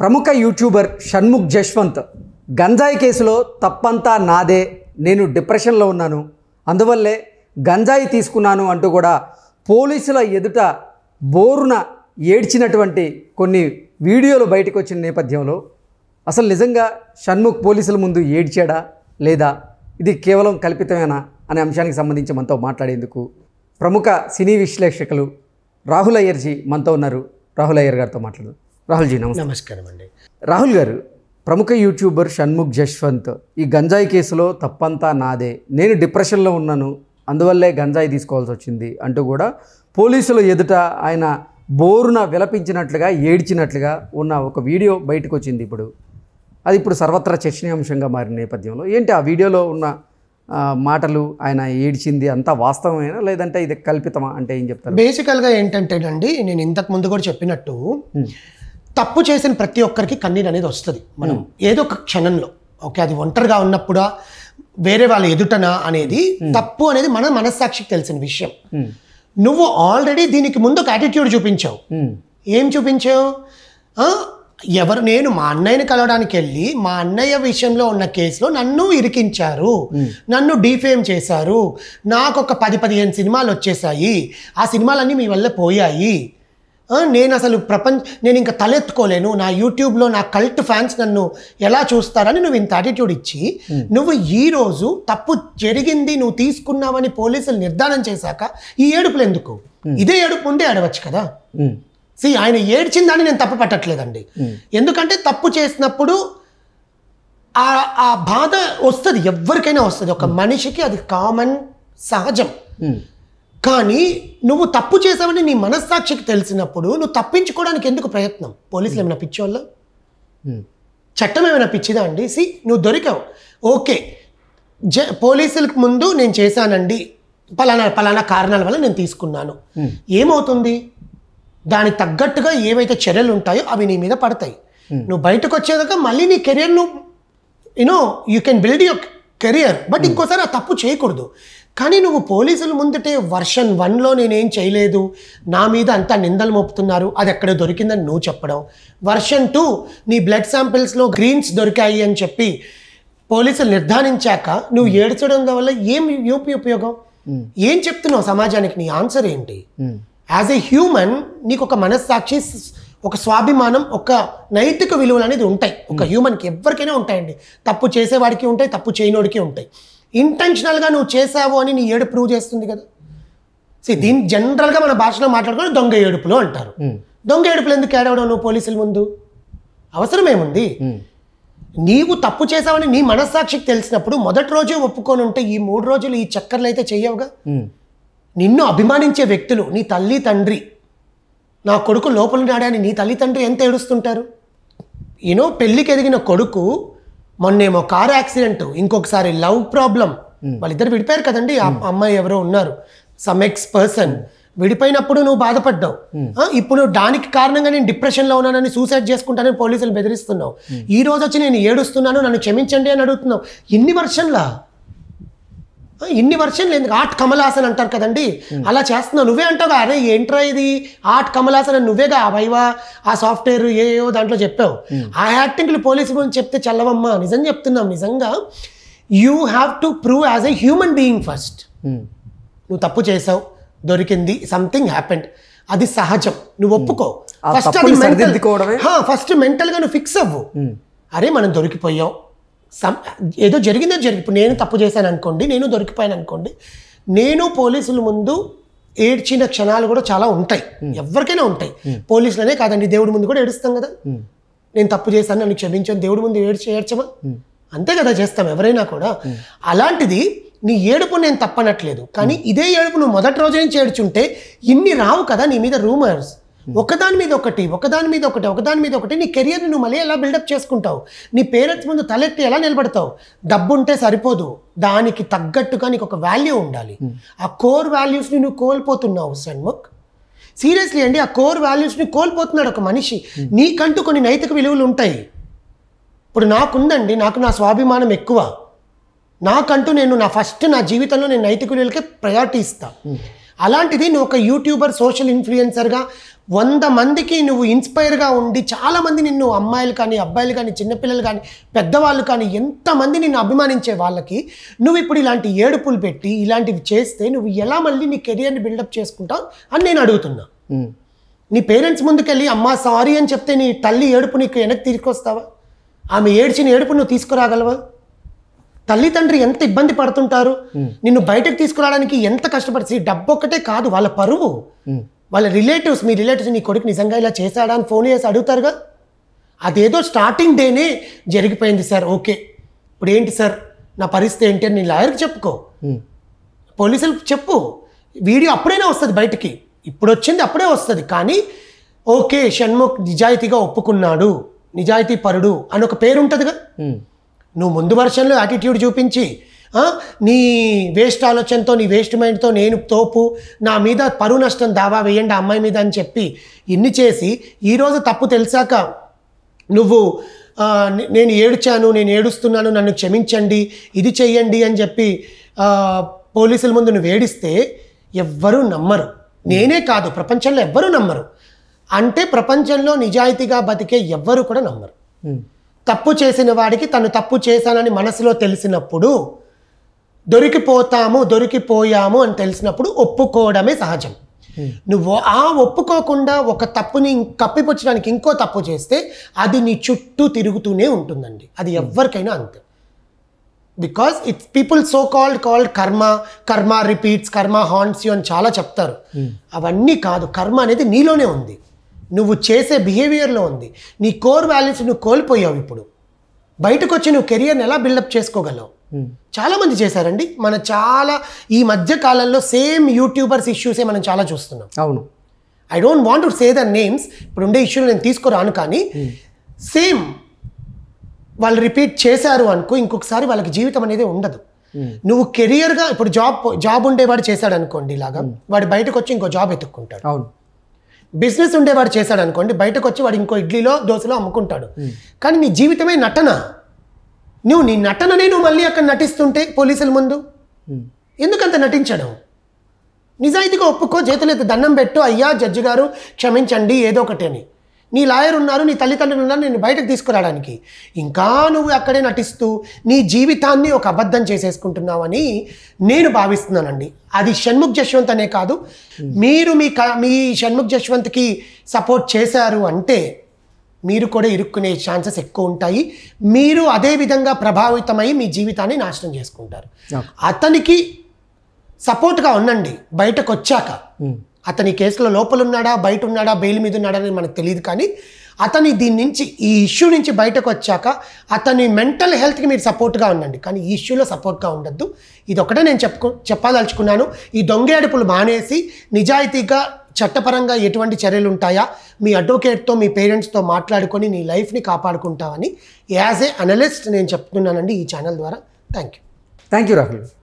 ప్రముఖ యూట్యూబర్ షణ్ముఖ్ జశ్వంత్ గంజాయి కేసులో తప్పంతా నాదే నేను డిప్రెషన్లో ఉన్నాను అందువల్లే గంజాయి తీసుకున్నాను అంటూ కూడా పోలీసుల ఎదుట బోరున ఏడ్చినటువంటి కొన్ని వీడియోలు బయటకు వచ్చిన నేపథ్యంలో అసలు నిజంగా షణ్ముఖ్ పోలీసుల ముందు ఏడ్చాడా లేదా ఇది కేవలం కల్పితమేనా అనే అంశానికి సంబంధించి మనతో మాట్లాడేందుకు ప్రముఖ సినీ విశ్లేషకులు రాహుల్ అయ్యర్జీ మనతో ఉన్నారు రాహుల్ అయ్యర్ గారితో మాట్లాడదాం రాహుల్జీ జీ నమస్తే నమస్కారం అండి రాహుల్ గారు ప్రముఖ యూట్యూబర్ షణ్ముఖ్ జశ్వంత్ ఈ గంజాయి కేసులో తప్పంతా నాదే నేను డిప్రెషన్లో ఉన్నాను అందువల్లే గంజాయి తీసుకోవాల్సి వచ్చింది అంటూ కూడా పోలీసుల ఎదుట ఆయన బోరున విలపించినట్లుగా ఏడ్చినట్లుగా ఉన్న ఒక వీడియో బయటకు వచ్చింది ఇప్పుడు అది ఇప్పుడు సర్వత్రా చర్చనీయాంశంగా మారిన నేపథ్యంలో ఏంటి ఆ వీడియోలో ఉన్న మాటలు ఆయన ఏడ్చింది అంతా వాస్తవమేనా లేదంటే ఇది కల్పితమా అంటే ఏం చెప్తారు బేసికల్గా ఏంటంటేనండి నేను ఇంతకు ముందు కూడా చెప్పినట్టు తప్పు చేసిన ప్రతి ఒక్కరికి కన్నీరు అనేది వస్తుంది మనం ఏదో ఒక క్షణంలో ఓకే అది ఒంటరిగా ఉన్నప్పుడా వేరే వాళ్ళ ఎదుటనా అనేది తప్పు అనేది మన మనస్సాక్షికి తెలిసిన విషయం నువ్వు ఆల్రెడీ దీనికి ముందు ఒక యాటిట్యూడ్ చూపించావు ఏం చూపించావు ఎవరు నేను మా అన్నయ్యని కలవడానికి వెళ్ళి మా అన్నయ్య విషయంలో ఉన్న కేసులో నన్ను ఇరికించారు నన్ను డీఫేమ్ చేశారు నాకు ఒక పది పదిహేను సినిమాలు వచ్చేసాయి ఆ సినిమాలన్నీ మీ వల్ల పోయాయి నేను అసలు ప్రపంచ నేను ఇంకా తలెత్తుకోలేను నా యూట్యూబ్లో నా కల్ట్ ఫ్యాన్స్ నన్ను ఎలా చూస్తారని నువ్వు ఇంత యాటిట్యూడ్ ఇచ్చి నువ్వు ఈరోజు తప్పు జరిగింది నువ్వు తీసుకున్నావని పోలీసులు నిర్ధారణ చేశాక ఈ ఏడుపులు ఎందుకు ఇదే ఏడుపు ఉండే ఏడవచ్చు కదా సి ఆయన ఏడ్చిందని నేను తప్పు పట్టట్లేదండి ఎందుకంటే తప్పు చేసినప్పుడు ఆ బాధ వస్తుంది ఎవరికైనా వస్తుంది ఒక మనిషికి అది కామన్ సహజం కానీ నువ్వు తప్పు చేసావని నీ మనస్సాక్షికి తెలిసినప్పుడు నువ్వు తప్పించుకోవడానికి ఎందుకు ప్రయత్నం పోలీసులు ఏమైనా వాళ్ళు చట్టం ఏమైనా పిచ్చిదా అండి సి నువ్వు దొరికావు ఓకే జ పోలీసులకు ముందు నేను చేశానండి పలానా పలానా కారణాల వల్ల నేను తీసుకున్నాను ఏమవుతుంది దానికి తగ్గట్టుగా ఏవైతే చర్యలు ఉంటాయో అవి నీ మీద పడతాయి నువ్వు బయటకు వచ్చేదాకా మళ్ళీ నీ కెరియర్ నువ్వు you know you can build your career but ఇంకోసారి ఆ తప్పు చేయకూడదు కానీ నువ్వు పోలీసుల ముందుటే వర్షన్ వన్లో నేనేం చేయలేదు నా మీద అంతా నిందలు మోపుతున్నారు అది ఎక్కడ దొరికిందని నువ్వు చెప్పడం వర్షన్ టూ నీ బ్లడ్ శాంపిల్స్లో గ్రీన్స్ దొరికాయి అని చెప్పి పోలీసులు నిర్ధారించాక నువ్వు ఏడ్చడం వల్ల ఏం యూపీ ఉపయోగం ఏం చెప్తున్నావు సమాజానికి నీ ఆన్సర్ ఏంటి యాజ్ ఏ హ్యూమన్ నీకు ఒక మనస్సాక్షి ఒక స్వాభిమానం ఒక నైతిక విలువలు అనేది ఉంటాయి ఒక హ్యూమన్కి hmm. ఎవరికైనా ఉంటాయండి తప్పు చేసేవాడికి ఉంటాయి తప్పు చేయనోడికి ఉంటాయి ఇంటెన్షనల్గా నువ్వు చేసావు అని నీ ఏడు ప్రూవ్ చేస్తుంది కదా సో hmm. దీన్ని జనరల్గా మన భాషలో మాట్లాడుకుని దొంగ ఏడుపులు అంటారు hmm. దొంగ ఏడుపులు ఎందుకు ఏడవడం నువ్వు పోలీసుల ముందు అవసరమేముంది నీవు తప్పు చేసావని నీ మనస్సాక్షికి తెలిసినప్పుడు మొదటి రోజే ఒప్పుకొని ఉంటే ఈ మూడు రోజులు ఈ చక్కర్లు అయితే చెయ్యవుగా నిన్ను అభిమానించే వ్యక్తులు నీ తల్లి తండ్రి నా కొడుకు లోపల నాడని నీ తల్లిదండ్రులు ఎంత ఏడుస్తుంటారు యూనో పెళ్ళికి ఎదిగిన కొడుకు మొన్నేమో కార్ యాక్సిడెంట్ ఇంకొకసారి లవ్ ప్రాబ్లం hmm. వాళ్ళిద్దరు విడిపోయారు కదండి hmm. అమ్మాయి ఎవరో ఉన్నారు సమ్ ఎక్స్ పర్సన్ విడిపోయినప్పుడు నువ్వు బాధపడ్డావు hmm. ఇప్పుడు దానికి కారణంగా నేను డిప్రెషన్లో ఉన్నానని సూసైడ్ చేసుకుంటానని పోలీసులు బెదిరిస్తున్నావు ఈ రోజు వచ్చి నేను ఏడుస్తున్నాను నన్ను క్షమించండి అని అడుగుతున్నావు ఇన్ని వర్షంలా ఇన్ని వర్షన్లు ఎందుకు ఆర్ట్ కమలాసన్ అంటారు కదండి అలా చేస్తున్నావు నువ్వే అంటావు అరే ఏంట్రా ఇది ఆర్ట్ కమలాసన్ అని నువ్వేగా భయవా ఆ సాఫ్ట్వేర్ ఏయో దాంట్లో చెప్పావు ఆ యాక్టింగ్లు పోలీసు ముందు చెప్తే చల్లవమ్మా నిజం చెప్తున్నాం నిజంగా you have to prove as a human being first hmm. నువ్వు తప్పు చేసావు దొరికింది సంథింగ్ హ్యాపెండ్ అది సహజం నువ్వు hmm. ఒప్పుకో ఫస్ట్ అది ఫస్ట్ మెంటల్గా నువ్వు ఫిక్స్ అవ్వు hmm. అరే మనం దొరికిపోయావు సమ్ ఏదో జరిగిందో జరిగి ఇప్పుడు నేను తప్పు చేశాను అనుకోండి నేను దొరికిపోయాను అనుకోండి నేను పోలీసుల ముందు ఏడ్చిన క్షణాలు కూడా చాలా ఉంటాయి ఎవరికైనా ఉంటాయి పోలీసులనే కాదండి దేవుడి ముందు కూడా ఏడుస్తాం కదా నేను తప్పు చేశాను నన్ను క్షమించాను దేవుడి ముందు ఏడ్చి ఏడ్చమా అంతే కదా చేస్తాం ఎవరైనా కూడా అలాంటిది నీ ఏడుపు నేను తప్పనట్లేదు కానీ ఇదే ఏడుపు నువ్వు మొదటి రోజు నుంచి ఏడ్చుంటే ఇన్ని రావు కదా నీ మీద రూమర్స్ Hmm. ఒకదాని మీద ఒకటి ఒకదాని మీద ఒకటి ఒకదాని మీద ఒకటి నీ కెరియర్ నువ్వు మళ్ళీ ఎలా బిల్డప్ చేసుకుంటావు నీ పేరెంట్స్ ముందు తలెత్తి ఎలా నిలబడతావు డబ్బు ఉంటే సరిపోదు దానికి తగ్గట్టుగా నీకు ఒక వాల్యూ ఉండాలి hmm. ఆ కోర్ వాల్యూస్ని నువ్వు కోల్పోతున్నావు సన్ముఖ్ సీరియస్లీ అండి ఆ కోర్ వాల్యూస్ని కోల్పోతున్నాడు ఒక మనిషి hmm. నీకంటూ కొన్ని నైతిక విలువలు ఉంటాయి ఇప్పుడు నాకుందండి నాకు నా స్వాభిమానం ఎక్కువ నాకంటూ నేను నా ఫస్ట్ నా జీవితంలో నేను నైతిక విలువలకే ప్రయారిటీ ఇస్తాను అలాంటిది నువ్వు ఒక యూట్యూబర్ సోషల్ ఇన్ఫ్లుయెన్సర్గా వంద మందికి నువ్వు ఇన్స్పైర్గా ఉండి చాలామంది నిన్ను అమ్మాయిలు కానీ అబ్బాయిలు కానీ చిన్నపిల్లలు కానీ పెద్దవాళ్ళు కానీ ఎంతమంది నిన్ను అభిమానించే వాళ్ళకి నువ్వు ఇప్పుడు ఇలాంటి ఏడుపులు పెట్టి ఇలాంటివి చేస్తే నువ్వు ఎలా మళ్ళీ నీ కెరియర్ని బిల్డప్ చేసుకుంటావు అని నేను అడుగుతున్నా నీ పేరెంట్స్ ముందుకెళ్ళి అమ్మ సారీ అని చెప్తే నీ తల్లి ఏడుపు నీకు వెనక్కి తీసుకొస్తావా ఆమె ఏడ్చిన ఏడుపు నువ్వు తీసుకురాగలవా తల్లిదండ్రి ఎంత ఇబ్బంది పడుతుంటారు నిన్ను బయటకు తీసుకురావడానికి ఎంత కష్టపడి డబ్బు ఒక్కటే కాదు వాళ్ళ పరువు వాళ్ళ రిలేటివ్స్ మీ రిలేటివ్స్ నీ కొడుకు నిజంగా ఇలా చేశాడా అని ఫోన్ చేసి అడుగుతారుగా అదేదో స్టార్టింగ్ డేనే జరిగిపోయింది సార్ ఓకే ఇప్పుడు ఏంటి సార్ నా పరిస్థితి ఏంటి అని నేను లాయర్కి చెప్పుకో పోలీసులకు చెప్పు వీడియో అప్పుడైనా వస్తుంది బయటికి ఇప్పుడు వచ్చింది అప్పుడే వస్తుంది కానీ ఓకే షణ్ముఖ్ నిజాయితీగా ఒప్పుకున్నాడు నిజాయితీ పరుడు అని ఒక పేరు ఉంటుందిగా నువ్వు ముందు వర్షంలో యాటిట్యూడ్ చూపించి నీ వేస్ట్ ఆలోచనతో నీ వేస్ట్ మైండ్తో నేను తోపు నా మీద పరువు నష్టం దావా వేయండి అమ్మాయి మీద అని చెప్పి ఇన్ని చేసి ఈరోజు తప్పు తెలిసాక నువ్వు నేను ఏడ్చాను నేను ఏడుస్తున్నాను నన్ను క్షమించండి ఇది చెయ్యండి అని చెప్పి పోలీసుల ముందు నువ్వు ఏడిస్తే ఎవ్వరూ నమ్మరు నేనే కాదు ప్రపంచంలో ఎవ్వరూ నమ్మరు అంటే ప్రపంచంలో నిజాయితీగా బతికే ఎవ్వరూ కూడా నమ్మరు తప్పు చేసిన వాడికి తను తప్పు చేశానని మనసులో తెలిసినప్పుడు దొరికిపోతాము దొరికిపోయాము అని తెలిసినప్పుడు ఒప్పుకోవడమే సహజం నువ్వు ఆ ఒప్పుకోకుండా ఒక తప్పుని కప్పిపుచ్చడానికి ఇంకో తప్పు చేస్తే అది నీ చుట్టూ తిరుగుతూనే ఉంటుందండి అది hmm. ఎవరికైనా అంతే because it's people so called called karma karma repeats కర్మ హాన్స్ యూ అని చాలా చెప్తారు hmm. అవన్నీ కాదు కర్మ అనేది నీలోనే ఉంది నువ్వు చేసే బిహేవియర్లో ఉంది నీ కోర్ వాల్యూస్ నువ్వు కోల్పోయావు ఇప్పుడు బయటకు వచ్చి నువ్వు కెరియర్ని ఎలా బిల్డప్ చేసుకోగలవు Hmm. చాలామంది చేశారండి మన చాలా ఈ మధ్య కాలంలో సేమ్ యూట్యూబర్స్ ఇష్యూసే మనం చాలా చూస్తున్నాం అవును I don't want to say the names ఇప్పుడు ఉండే ఇష్యూలు నేను తీసుకురాను కానీ hmm. సేమ్ వాళ్ళు రిపీట్ చేశారు అనుకో ఇంకొకసారి వాళ్ళకి జీవితం అనేది ఉండదు hmm. నువ్వు కెరియర్గా ఇప్పుడు జాబ్ జాబ్ ఉండేవాడు చేశాడు అనుకోండి ఇలాగా వాడు బయటకు వచ్చి ఇంకో జాబ్ ఎత్తుక్కుంటాడు అవును బిజినెస్ ఉండేవాడు చేశాడు అనుకోండి బయటకు వచ్చి వాడు ఇంకో ఇడ్లీలో దోశలో అమ్ముకుంటాడు కానీ నీ జీవితమే నటన నువ్వు నీ నటననే నువ్వు మళ్ళీ అక్కడ నటిస్తుంటే పోలీసుల ముందు ఎందుకంత నటించడం నిజాయితీగా ఒప్పుకో చేతులెత్తి దండం పెట్టు అయ్యా జడ్జి గారు క్షమించండి ఏదో ఒకటి అని నీ లాయర్ ఉన్నారు నీ తల్లిదండ్రులు ఉన్నారు నేను బయటకు తీసుకురావడానికి ఇంకా నువ్వు అక్కడే నటిస్తూ నీ జీవితాన్ని ఒక అబద్ధం చేసేసుకుంటున్నావని నేను భావిస్తున్నానండి అది షణ్ముఖ్ జశ్వంత్ అనే కాదు మీరు మీ మీ షణ్ముఖ్ జశ్వంత్కి సపోర్ట్ చేశారు అంటే మీరు కూడా ఇరుక్కునే ఛాన్సెస్ ఎక్కువ ఉంటాయి మీరు అదే విధంగా ప్రభావితమై మీ జీవితాన్ని నాశనం చేసుకుంటారు అతనికి సపోర్ట్గా ఉండండి బయటకు వచ్చాక అతని కేసులో లోపలున్నాడా బయట ఉన్నాడా బెయిల్ మీద ఉన్నాడా అని మనకు తెలియదు కానీ అతని దీని నుంచి ఈ ఇష్యూ నుంచి బయటకు వచ్చాక అతని మెంటల్ హెల్త్కి మీరు సపోర్ట్గా ఉండండి కానీ ఈ ఇష్యూలో సపోర్ట్గా ఉండద్దు ఇది ఒకటే నేను చెప్పుకో చెప్పదలుచుకున్నాను ఈ అడుపులు మానేసి నిజాయితీగా చట్టపరంగా ఎటువంటి చర్యలు ఉంటాయా మీ అడ్వకేట్తో మీ పేరెంట్స్తో మాట్లాడుకొని నీ లైఫ్ని కాపాడుకుంటామని యాజ్ ఏ అనలిస్ట్ నేను చెప్తున్నానండి ఈ ఛానల్ ద్వారా thank you thank you Rahul